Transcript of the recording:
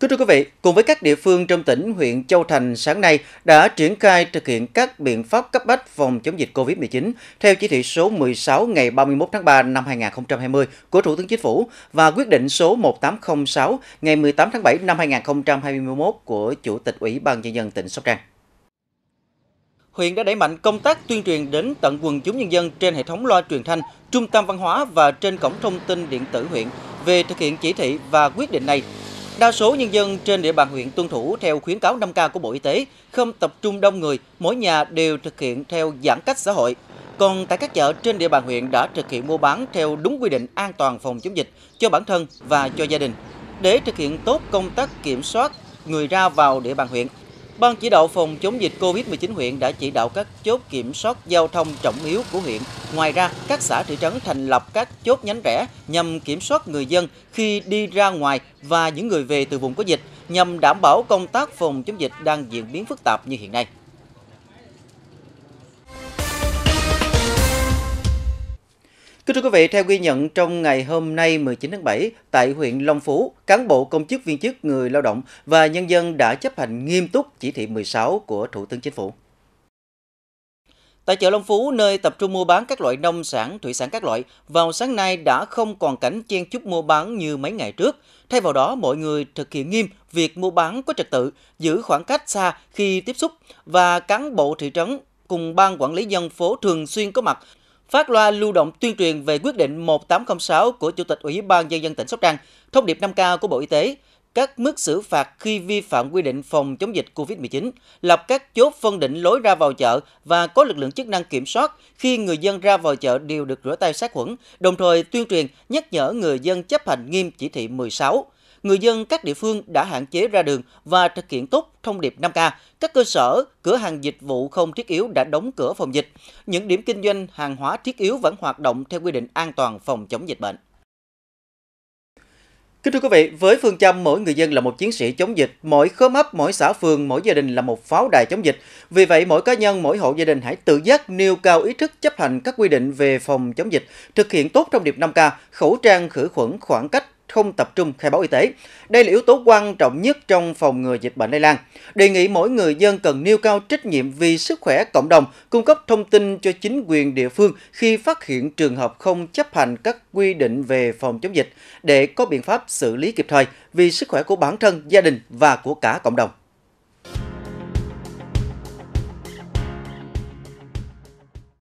Thưa quý vị, cùng với các địa phương trong tỉnh, huyện Châu Thành sáng nay đã triển khai thực hiện các biện pháp cấp bách phòng chống dịch COVID-19 theo chỉ thị số 16 ngày 31 tháng 3 năm 2020 của Thủ tướng Chính phủ và quyết định số 1806 ngày 18 tháng 7 năm 2021 của Chủ tịch Ủy ban Nhân dân tỉnh Sóc Trăng huyện đã đẩy mạnh công tác tuyên truyền đến tận quần chúng nhân dân trên hệ thống loa truyền thanh, trung tâm văn hóa và trên cổng thông tin điện tử huyện về thực hiện chỉ thị và quyết định này Đa số nhân dân trên địa bàn huyện tuân thủ theo khuyến cáo 5K của Bộ Y tế, không tập trung đông người, mỗi nhà đều thực hiện theo giãn cách xã hội. Còn tại các chợ trên địa bàn huyện đã thực hiện mua bán theo đúng quy định an toàn phòng chống dịch cho bản thân và cho gia đình. Để thực hiện tốt công tác kiểm soát người ra vào địa bàn huyện, Ban chỉ đạo phòng chống dịch COVID-19 huyện đã chỉ đạo các chốt kiểm soát giao thông trọng yếu của huyện. Ngoài ra, các xã thị trấn thành lập các chốt nhánh rẽ nhằm kiểm soát người dân khi đi ra ngoài và những người về từ vùng có dịch nhằm đảm bảo công tác phòng chống dịch đang diễn biến phức tạp như hiện nay. thưa quý vị, theo ghi nhận trong ngày hôm nay 19 tháng 7 tại huyện Long Phú, cán bộ công chức viên chức người lao động và nhân dân đã chấp hành nghiêm túc chỉ thị 16 của Thủ tướng Chính phủ. Tại chợ Long Phú, nơi tập trung mua bán các loại nông sản, thủy sản các loại, vào sáng nay đã không còn cảnh chen chúc mua bán như mấy ngày trước. Thay vào đó, mọi người thực hiện nghiêm việc mua bán có trật tự, giữ khoảng cách xa khi tiếp xúc và cán bộ thị trấn cùng ban quản lý dân phố thường xuyên có mặt phát loa lưu động tuyên truyền về quyết định 1806 của Chủ tịch Ủy ban nhân dân tỉnh Sóc Trăng, thông điệp 5K của Bộ Y tế, các mức xử phạt khi vi phạm quy định phòng chống dịch COVID-19, lập các chốt phân định lối ra vào chợ và có lực lượng chức năng kiểm soát khi người dân ra vào chợ đều được rửa tay sát khuẩn, đồng thời tuyên truyền nhắc nhở người dân chấp hành nghiêm chỉ thị 16 người dân các địa phương đã hạn chế ra đường và thực hiện tốt thông điệp 5K. Các cơ sở, cửa hàng dịch vụ không thiết yếu đã đóng cửa phòng dịch. Những điểm kinh doanh hàng hóa thiết yếu vẫn hoạt động theo quy định an toàn phòng chống dịch bệnh. Kính thưa quý vị, với phương châm mỗi người dân là một chiến sĩ chống dịch, mỗi khóm ấp, mỗi xã phường, mỗi gia đình là một pháo đài chống dịch. Vì vậy, mỗi cá nhân, mỗi hộ gia đình hãy tự giác nêu cao ý thức chấp hành các quy định về phòng chống dịch, thực hiện tốt thông điệp 5K, khẩu trang, khử khuẩn, khoảng cách, không tập trung khai báo y tế. Đây là yếu tố quan trọng nhất trong phòng ngừa dịch bệnh lây lan. Đề nghị mỗi người dân cần nêu cao trách nhiệm vì sức khỏe cộng đồng, cung cấp thông tin cho chính quyền địa phương khi phát hiện trường hợp không chấp hành các quy định về phòng chống dịch để có biện pháp xử lý kịp thời vì sức khỏe của bản thân, gia đình và của cả cộng đồng.